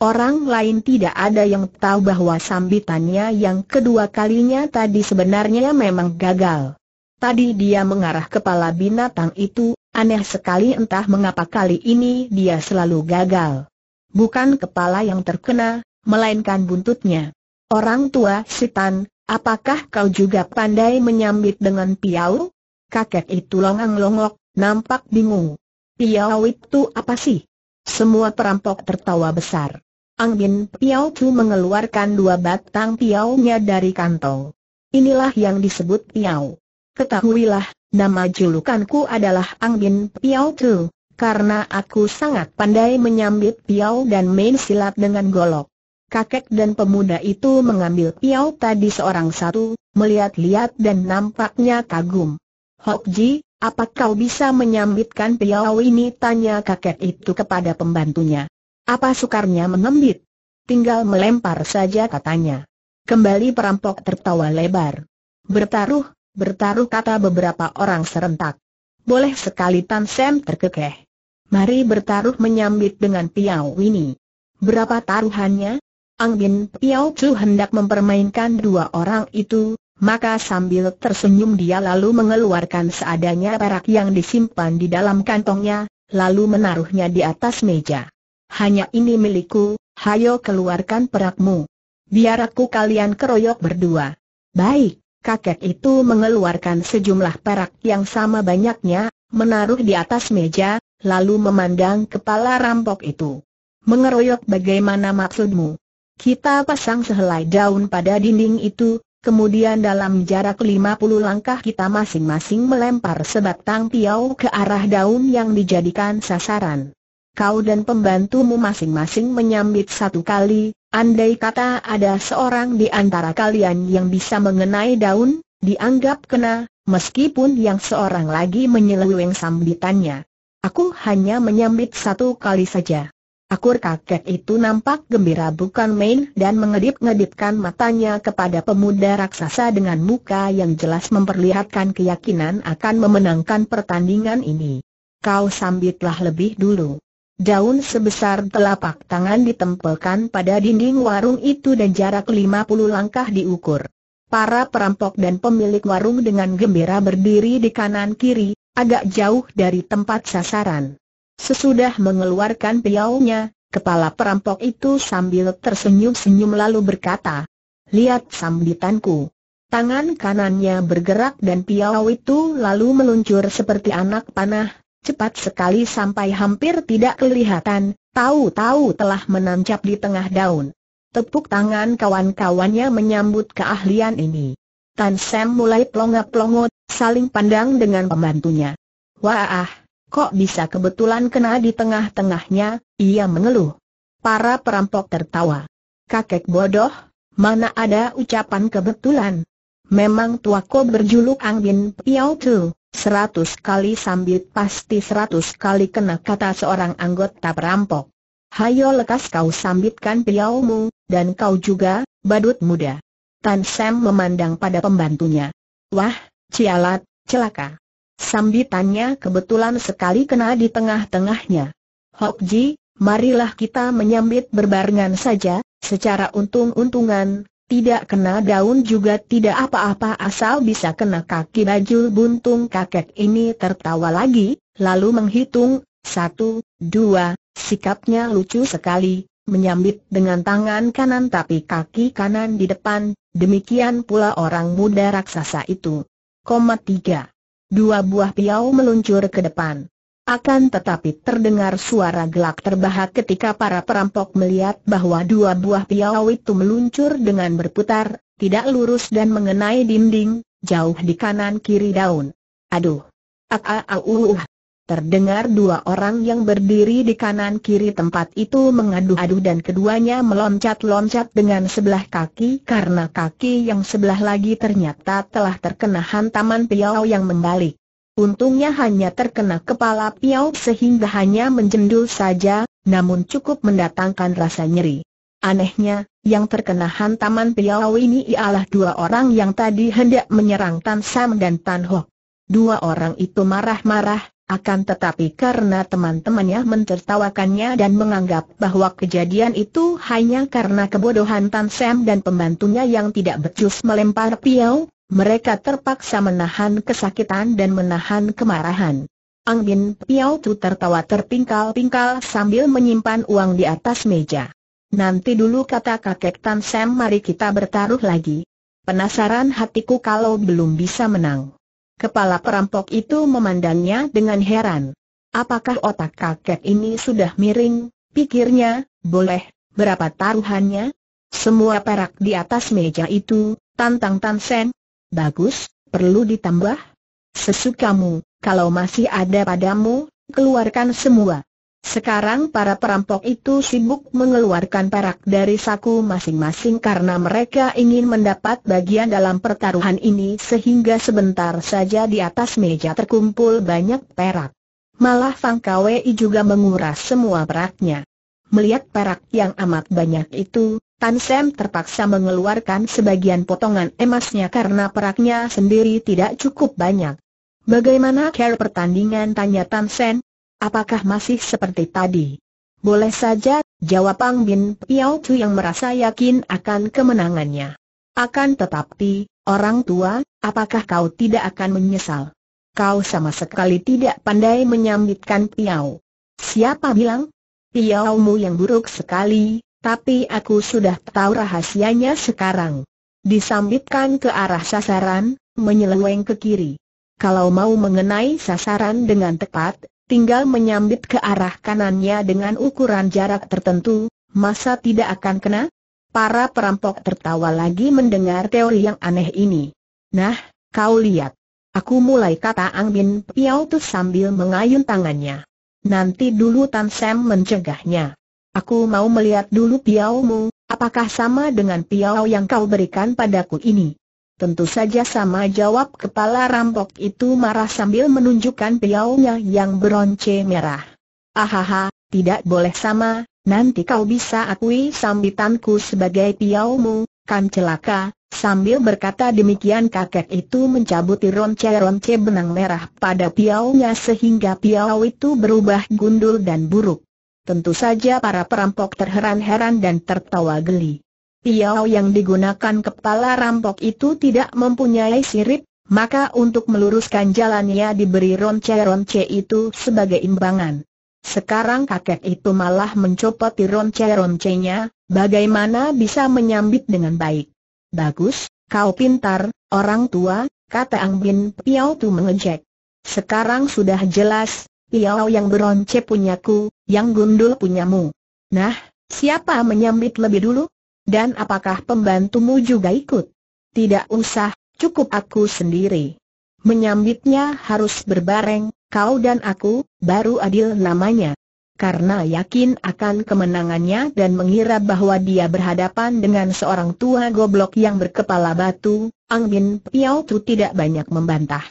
Orang lain tidak ada yang tahu bahwa sambitannya yang kedua kalinya tadi sebenarnya memang gagal. Tadi dia mengarah kepala binatang itu, aneh sekali entah mengapa kali ini dia selalu gagal. Bukan kepala yang terkena, melainkan buntutnya. Orang tua Sitan, apakah kau juga pandai menyambit dengan piau? Kakek itu longang-longok, nampak bingung. Piau itu apa sih? Semua perampok tertawa besar. Ang Bin Piao Chu mengeluarkan dua batang piaunya dari kantong. Inilah yang disebut piau. Ketahuilah, nama julukanku adalah Ang Bin Piao Chu, karena aku sangat pandai menyambit piau dan main silat dengan golok. Kakek dan pemuda itu mengambil piau tadi seorang satu, melihat-lihat dan nampaknya kagum. Hok Ji, apa kau bisa menyambitkan piau ini? Tanya kakek itu kepada pembantunya. Apa sukarnya mengembit? Tinggal melempar saja katanya. Kembali perampok tertawa lebar. Bertaruh, bertaruh kata beberapa orang serentak. Boleh sekali Tan Sam terkekeh. Mari bertaruh menyambit dengan Piao ini. Berapa taruhannya? Ang Bin Piao Chu hendak mempermainkan dua orang itu, maka sambil tersenyum dia lalu mengeluarkan seadanya perak yang disimpan di dalam kantongnya, lalu menaruhnya di atas meja hanya ini milikku, hayo keluarkan perakmu. Biar aku kalian keroyok berdua. Baik, kakek itu mengeluarkan sejumlah perak yang sama banyaknya, menaruh di atas meja, lalu memandang kepala rampok itu. Mengeroyok bagaimana maksudmu? Kita pasang sehelai daun pada dinding itu, kemudian dalam jarak 50 langkah kita masing-masing melempar sebatang piau ke arah daun yang dijadikan sasaran kau dan pembantumu masing-masing menyambit satu kali, andai kata ada seorang di antara kalian yang bisa mengenai daun, dianggap kena, meskipun yang seorang lagi menyeleweng sambitannya. Aku hanya menyambit satu kali saja. Akur kakek itu nampak gembira bukan main dan mengedip-ngedipkan matanya kepada pemuda raksasa dengan muka yang jelas memperlihatkan keyakinan akan memenangkan pertandingan ini. Kau sambitlah lebih dulu. Daun sebesar telapak tangan ditempelkan pada dinding warung itu dan jarak 50 langkah diukur. Para perampok dan pemilik warung dengan gembira berdiri di kanan kiri, agak jauh dari tempat sasaran. Sesudah mengeluarkan piaunya, kepala perampok itu sambil tersenyum-senyum lalu berkata, Lihat sambitanku. Tangan kanannya bergerak dan piau itu lalu meluncur seperti anak panah, cepat sekali sampai hampir tidak kelihatan, tahu-tahu telah menancap di tengah daun. Tepuk tangan kawan-kawannya menyambut keahlian ini. Tan Sam mulai pelongo pelongot saling pandang dengan pembantunya. Wah, kok bisa kebetulan kena di tengah-tengahnya, ia mengeluh. Para perampok tertawa. Kakek bodoh, mana ada ucapan kebetulan. Memang tuaku berjuluk Angbin Piao Tu. Seratus kali sambit pasti seratus kali kena kata seorang anggota perampok. Hayo lekas kau sambitkan piaumu, dan kau juga, badut muda. Tan Sam memandang pada pembantunya. Wah, cialat, celaka. Sambitannya kebetulan sekali kena di tengah-tengahnya. Hok Ji, marilah kita menyambit berbarengan saja, secara untung-untungan, tidak kena daun juga tidak apa-apa asal bisa kena kaki baju buntung kakek ini tertawa lagi, lalu menghitung, satu, dua, sikapnya lucu sekali, menyambit dengan tangan kanan tapi kaki kanan di depan, demikian pula orang muda raksasa itu. Koma tiga. Dua buah piau meluncur ke depan. Akan tetapi terdengar suara gelak terbahak ketika para perampok melihat bahwa dua buah piau itu meluncur dengan berputar, tidak lurus dan mengenai dinding, jauh di kanan kiri daun. Aduh! Ak uh. Terdengar dua orang yang berdiri di kanan kiri tempat itu mengadu-adu dan keduanya meloncat-loncat dengan sebelah kaki karena kaki yang sebelah lagi ternyata telah terkena hantaman piau yang membalik. Untungnya hanya terkena kepala piao sehingga hanya menjendul saja, namun cukup mendatangkan rasa nyeri. Anehnya, yang terkena hantaman piao ini ialah dua orang yang tadi hendak menyerang Tan Sam dan Tan Ho. Dua orang itu marah-marah, akan tetapi karena teman-temannya mentertawakannya dan menganggap bahwa kejadian itu hanya karena kebodohan Tan Sam dan pembantunya yang tidak becus melempar piao mereka terpaksa menahan kesakitan dan menahan kemarahan. Ang Bin Piao Tu tertawa terpingkal-pingkal sambil menyimpan uang di atas meja. Nanti dulu kata kakek Tan Sam mari kita bertaruh lagi. Penasaran hatiku kalau belum bisa menang. Kepala perampok itu memandangnya dengan heran. Apakah otak kakek ini sudah miring? Pikirnya, boleh, berapa taruhannya? Semua perak di atas meja itu, tantang Tan Sam, Bagus, perlu ditambah? Sesukamu, kalau masih ada padamu, keluarkan semua. Sekarang para perampok itu sibuk mengeluarkan perak dari saku masing-masing karena mereka ingin mendapat bagian dalam pertaruhan ini sehingga sebentar saja di atas meja terkumpul banyak perak. Malah Fang Kwei juga menguras semua peraknya. Melihat perak yang amat banyak itu, Tan Sam terpaksa mengeluarkan sebagian potongan emasnya karena peraknya sendiri tidak cukup banyak. Bagaimana care pertandingan tanya Tan Sen? Apakah masih seperti tadi? Boleh saja, jawab Pang Bin Piao Chu yang merasa yakin akan kemenangannya. Akan tetapi, orang tua, apakah kau tidak akan menyesal? Kau sama sekali tidak pandai menyambitkan Piao. Siapa bilang? Piao Piaumu yang buruk sekali, tapi aku sudah tahu rahasianya sekarang. Disambitkan ke arah sasaran, menyeleweng ke kiri. Kalau mau mengenai sasaran dengan tepat, tinggal menyambit ke arah kanannya dengan ukuran jarak tertentu, masa tidak akan kena? Para perampok tertawa lagi mendengar teori yang aneh ini. Nah, kau lihat. Aku mulai kata Ang Bin Piau tuh sambil mengayun tangannya. Nanti dulu Tan Sam mencegahnya. Aku mau melihat dulu piaumu, apakah sama dengan piau yang kau berikan padaku ini? Tentu saja sama jawab kepala rampok itu marah sambil menunjukkan piaunya yang beronce merah. Ahaha, tidak boleh sama, nanti kau bisa akui sambitanku sebagai piaumu, kan celaka, sambil berkata demikian kakek itu mencabuti ronce-ronce benang merah pada piaunya sehingga piau itu berubah gundul dan buruk. Tentu saja para perampok terheran-heran dan tertawa geli. Piau yang digunakan kepala rampok itu tidak mempunyai sirip, maka untuk meluruskan jalannya diberi ronce-ronce itu sebagai imbangan. Sekarang kakek itu malah mencopoti ronce-roncenya, bagaimana bisa menyambit dengan baik. Bagus, kau pintar, orang tua, kata Ang Bin Piau tu mengejek. Sekarang sudah jelas, Piau yang beronce punyaku, yang gundul punyamu. Nah, siapa menyambit lebih dulu? Dan apakah pembantumu juga ikut? Tidak usah, cukup aku sendiri. Menyambitnya harus berbareng, kau dan aku, baru adil namanya. Karena yakin akan kemenangannya dan mengira bahwa dia berhadapan dengan seorang tua goblok yang berkepala batu, Ang Bin Piau Tu tidak banyak membantah.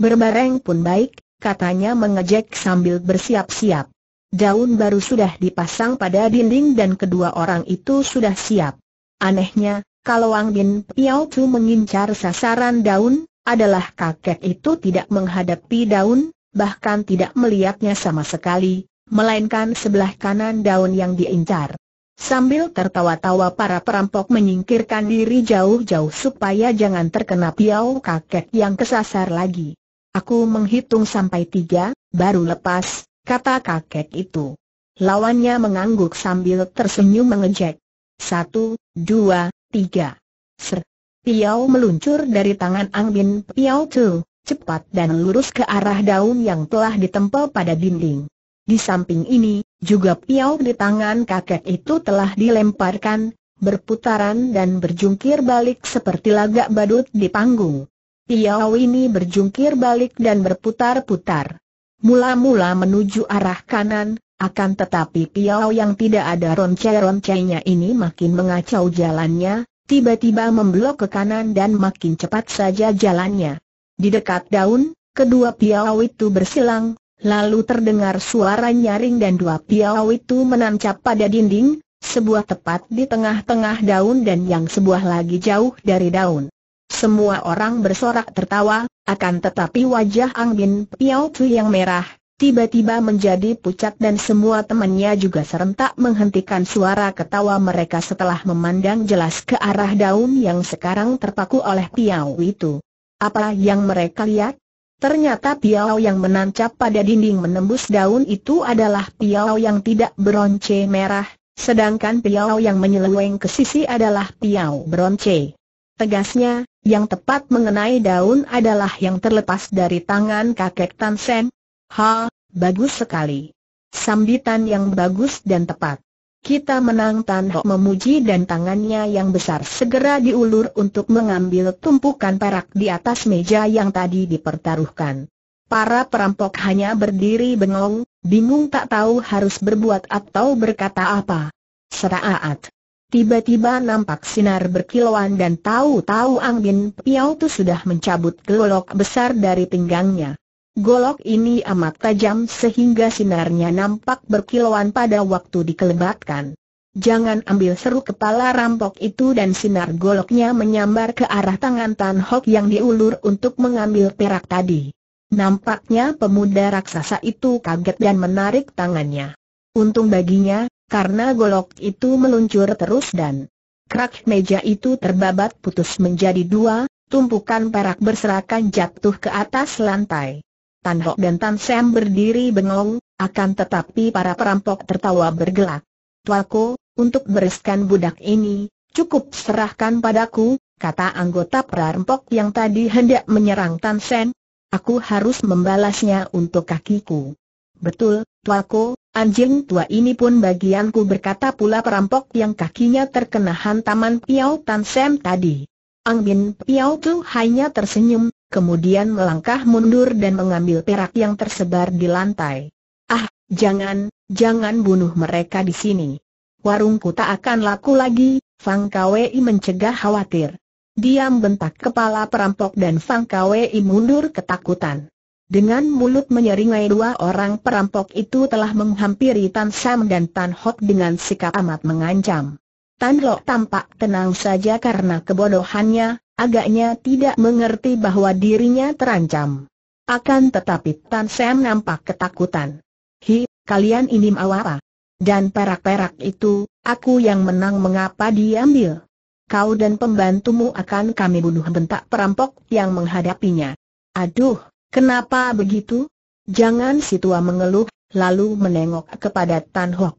Berbareng pun baik, katanya mengejek sambil bersiap-siap. Daun baru sudah dipasang pada dinding dan kedua orang itu sudah siap. Anehnya, kalau Wang Bin Piao Chu mengincar sasaran daun, adalah kakek itu tidak menghadapi daun, bahkan tidak melihatnya sama sekali, melainkan sebelah kanan daun yang diincar. Sambil tertawa-tawa para perampok menyingkirkan diri jauh-jauh supaya jangan terkena piau kakek yang kesasar lagi. Aku menghitung sampai tiga, baru lepas, kata kakek itu. Lawannya mengangguk sambil tersenyum mengejek. Satu, dua, tiga. Ser. Piau meluncur dari tangan Ang Bin, Piau Tu, cepat dan lurus ke arah daun yang telah ditempel pada dinding. Di samping ini, juga piau di tangan kakek itu telah dilemparkan, berputaran dan berjungkir balik seperti lagak badut di panggung. Piau ini berjungkir balik dan berputar-putar. Mula-mula menuju arah kanan, akan tetapi piau yang tidak ada ronce-roncenya ini makin mengacau jalannya, tiba-tiba memblok ke kanan dan makin cepat saja jalannya. Di dekat daun, kedua piau itu bersilang, lalu terdengar suara nyaring dan dua piau itu menancap pada dinding, sebuah tepat di tengah-tengah daun dan yang sebuah lagi jauh dari daun. Semua orang bersorak tertawa, akan tetapi wajah Ang Bin Piao Tu yang merah, tiba-tiba menjadi pucat dan semua temannya juga serentak menghentikan suara ketawa mereka setelah memandang jelas ke arah daun yang sekarang terpaku oleh Piao itu. Apa yang mereka lihat? Ternyata piau yang menancap pada dinding menembus daun itu adalah piau yang tidak beronce merah, sedangkan piau yang menyeleweng ke sisi adalah piau beronce. Tegasnya, yang tepat mengenai daun adalah yang terlepas dari tangan kakek Tan Sen. Ha, bagus sekali. Sambitan yang bagus dan tepat. Kita menang Tan Ho memuji dan tangannya yang besar segera diulur untuk mengambil tumpukan perak di atas meja yang tadi dipertaruhkan. Para perampok hanya berdiri bengong, bingung tak tahu harus berbuat atau berkata apa. Seraat. Tiba-tiba nampak sinar berkilauan dan tahu-tahu Ang Bin Piau tu sudah mencabut golok besar dari pinggangnya. Golok ini amat tajam sehingga sinarnya nampak berkilauan pada waktu dikelebatkan. Jangan ambil seru kepala rampok itu dan sinar goloknya menyambar ke arah tangan Tan Hok yang diulur untuk mengambil perak tadi. Nampaknya pemuda raksasa itu kaget dan menarik tangannya. Untung baginya, karena golok itu meluncur terus dan kerak meja itu terbabat putus menjadi dua, tumpukan perak berserakan jatuh ke atas lantai. Tan Hok dan Tan Sam berdiri bengong, akan tetapi para perampok tertawa bergelak. Tuaku, untuk bereskan budak ini, cukup serahkan padaku, kata anggota perampok yang tadi hendak menyerang Tan Sen. Aku harus membalasnya untuk kakiku. Betul, tuaku, Anjing tua ini pun bagianku berkata pula perampok yang kakinya terkena hantaman Piao Tan Sam tadi. Ang Bin Piao Tu hanya tersenyum, kemudian melangkah mundur dan mengambil perak yang tersebar di lantai. Ah, jangan, jangan bunuh mereka di sini. Warungku tak akan laku lagi, Fang Kwei mencegah khawatir. Diam bentak kepala perampok dan Fang Kwei mundur ketakutan. Dengan mulut menyeringai dua orang perampok itu telah menghampiri Tan Sam dan Tan Hok dengan sikap amat mengancam. Tan Lok tampak tenang saja karena kebodohannya, agaknya tidak mengerti bahwa dirinya terancam. Akan tetapi Tan Sam nampak ketakutan. Hi, kalian ini mau apa? Dan perak-perak itu, aku yang menang mengapa diambil? Kau dan pembantumu akan kami bunuh bentak perampok yang menghadapinya. Aduh, Kenapa begitu? Jangan si tua mengeluh, lalu menengok kepada Tan Hok.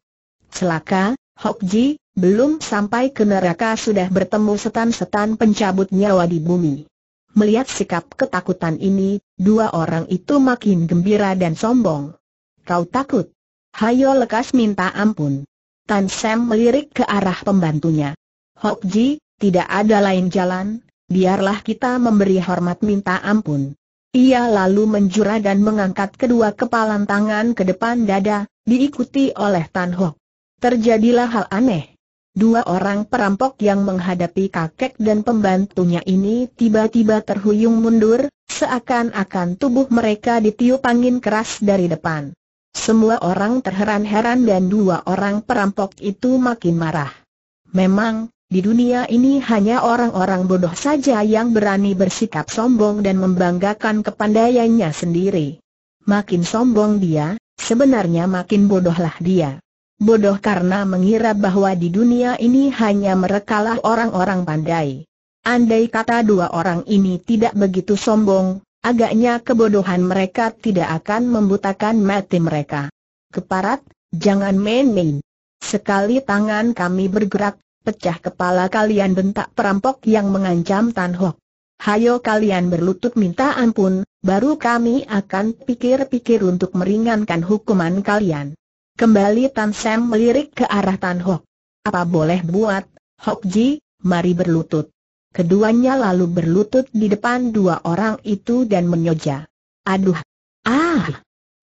Celaka, Hok Ji, belum sampai ke neraka sudah bertemu setan-setan pencabut nyawa di bumi. Melihat sikap ketakutan ini, dua orang itu makin gembira dan sombong. Kau takut? Hayo lekas minta ampun. Tan Sam melirik ke arah pembantunya. Hok Ji, tidak ada lain jalan, biarlah kita memberi hormat minta ampun. Ia lalu menjura dan mengangkat kedua kepalan tangan ke depan dada, diikuti oleh Tan Ho. Terjadilah hal aneh. Dua orang perampok yang menghadapi kakek dan pembantunya ini tiba-tiba terhuyung mundur, seakan-akan tubuh mereka ditiup angin keras dari depan. Semua orang terheran-heran dan dua orang perampok itu makin marah. Memang, di dunia ini hanya orang-orang bodoh saja yang berani bersikap sombong dan membanggakan kepandaiannya sendiri. Makin sombong dia, sebenarnya makin bodohlah dia. Bodoh karena mengira bahwa di dunia ini hanya merekalah orang-orang pandai. Andai kata dua orang ini tidak begitu sombong, agaknya kebodohan mereka tidak akan membutakan mati mereka. Keparat, jangan main-main. Sekali tangan kami bergerak, pecah kepala kalian bentak perampok yang mengancam Tan Hok. Hayo kalian berlutut minta ampun, baru kami akan pikir-pikir untuk meringankan hukuman kalian. Kembali Tan Sam melirik ke arah Tan Hok. Apa boleh buat, Hok Ji, mari berlutut. Keduanya lalu berlutut di depan dua orang itu dan menyoja. Aduh! Ah!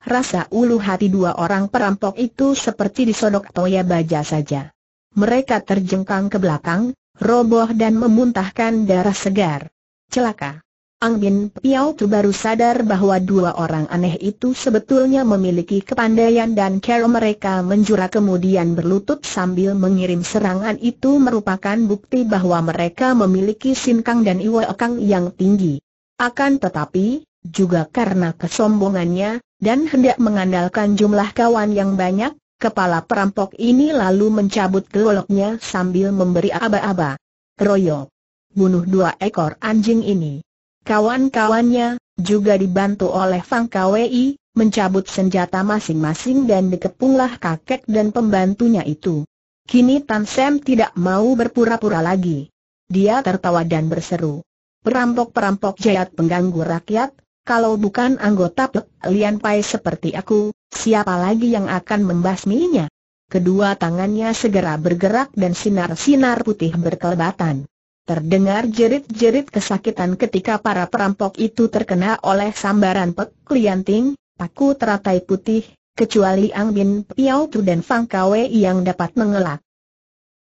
Rasa ulu hati dua orang perampok itu seperti disodok toya baja saja mereka terjengkang ke belakang, roboh dan memuntahkan darah segar. Celaka. Ang Bin Piao Tu baru sadar bahwa dua orang aneh itu sebetulnya memiliki kepandaian dan cara mereka menjura kemudian berlutut sambil mengirim serangan itu merupakan bukti bahwa mereka memiliki sinkang dan iwa ekang yang tinggi. Akan tetapi, juga karena kesombongannya, dan hendak mengandalkan jumlah kawan yang banyak, Kepala perampok ini lalu mencabut keloloknya sambil memberi aba-aba. Keroyok. Bunuh dua ekor anjing ini. Kawan-kawannya, juga dibantu oleh Fang Kwei, mencabut senjata masing-masing dan dikepunglah kakek dan pembantunya itu. Kini Tan Sam tidak mau berpura-pura lagi. Dia tertawa dan berseru. Perampok-perampok jahat pengganggu rakyat, kalau bukan anggota Pek Lian Pai seperti aku, siapa lagi yang akan membasminya? Kedua tangannya segera bergerak dan sinar-sinar putih berkelebatan. Terdengar jerit-jerit kesakitan ketika para perampok itu terkena oleh sambaran Pek Ting, paku teratai putih, kecuali Ang Bin Piao Tu dan Fang Kwe yang dapat mengelak.